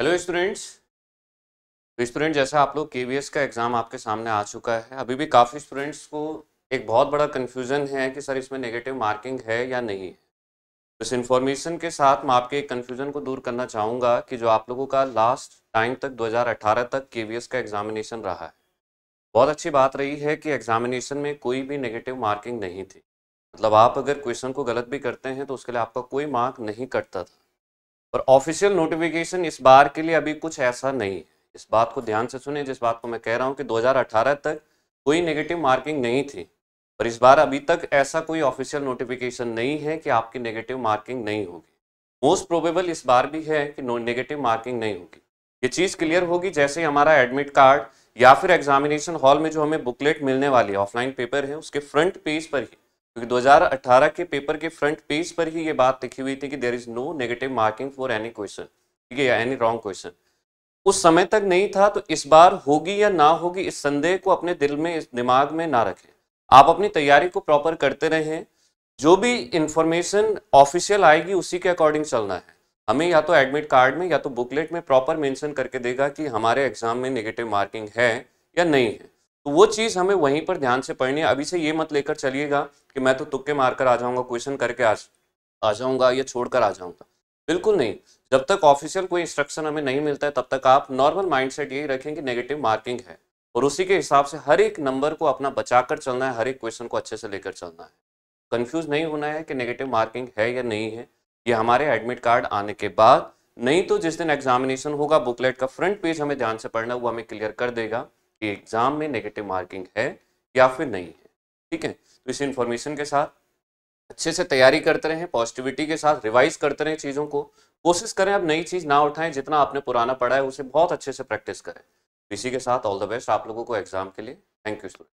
hello students तो student जैसा आप लोग के का एग्ज़ाम आपके सामने आ चुका है अभी भी काफ़ी स्टूडेंट्स को एक बहुत बड़ा कन्फ्यूज़न है कि सर इसमें नेगेटिव मार्किंग है या नहीं है तो इस इन्फॉर्मेशन के साथ मैं आपके कन्फ्यूज़न को दूर करना चाहूँगा कि जो आप लोगों का लास्ट टाइम तक 2018 तक के का एग्ज़ामिनेशन रहा है बहुत अच्छी बात रही है कि एग्ज़ामिनेशन में कोई भी नेगेटिव मार्किंग नहीं थी मतलब आप अगर क्वेश्चन को गलत भी करते हैं तो उसके लिए आपका कोई मार्क नहीं कटता था पर ऑफिशियल नोटिफिकेशन इस बार के लिए अभी कुछ ऐसा नहीं है इस बात को ध्यान से सुने जिस बात को मैं कह रहा हूँ कि 2018 तक कोई नेगेटिव मार्किंग नहीं थी पर इस बार अभी तक ऐसा कोई ऑफिशियल नोटिफिकेशन नहीं है कि आपकी नेगेटिव मार्किंग नहीं होगी मोस्ट प्रोबेबल इस बार भी है कि नेगेटिव मार्किंग नहीं होगी ये चीज़ क्लियर होगी जैसे ही हमारा एडमिट कार्ड या फिर एग्जामिनेशन हॉल में जो हमें बुकलेट मिलने वाली ऑफलाइन पेपर है उसके फ्रंट पेज पर ही क्योंकि 2018 के पेपर के फ्रंट पेज पर ही ये बात लिखी हुई थी कि there is no negative marking for any question ठीक है एनी रॉन्ग क्वेश्चन उस समय तक नहीं था तो इस बार होगी या ना होगी इस संदेह को अपने दिल में इस दिमाग में ना रखें आप अपनी तैयारी को प्रॉपर करते रहें जो भी इंफॉर्मेशन ऑफिशियल आएगी उसी के अकॉर्डिंग चलना है हमें या तो एडमिट कार्ड में या तो बुकलेट में प्रॉपर मेंशन करके देगा कि हमारे एग्जाम में नेगेटिव मार्किंग है या नहीं है तो वो चीज़ हमें वहीं पर ध्यान से पढ़नी है अभी से ये मत लेकर चलिएगा कि मैं तो तुक्के मारकर आ जाऊँगा क्वेश्चन करके आ आ जाऊँगा या छोड़कर आ जाऊँगा बिल्कुल नहीं जब तक ऑफिशियल कोई इंस्ट्रक्शन हमें नहीं मिलता है तब तक आप नॉर्मल माइंडसेट यही रखें कि नेगेटिव मार्किंग है और उसी के हिसाब से हर एक नंबर को अपना बचा कर चलना है हर एक क्वेश्चन को अच्छे से लेकर चलना है कन्फ्यूज नहीं होना है कि नेगेटिव मार्किंग है या नहीं है ये हमारे एडमिट कार्ड आने के बाद नहीं तो जिस दिन एग्जामिनेशन होगा बुकलेट का फ्रंट पेज हमें ध्यान से पढ़ना वो हमें क्लियर कर देगा कि एग्ज़ाम में नेगेटिव मार्किंग है या फिर नहीं है ठीक है तो इस इंफॉर्मेशन के साथ अच्छे से तैयारी करते रहें पॉजिटिविटी के साथ रिवाइज करते रहें चीज़ों को कोशिश करें आप नई चीज़ ना उठाएं जितना आपने पुराना पढ़ा है उसे बहुत अच्छे से प्रैक्टिस करें इसी के साथ ऑल द बेस्ट आप लोगों को एग्जाम के लिए थैंक यू स्टूडेंट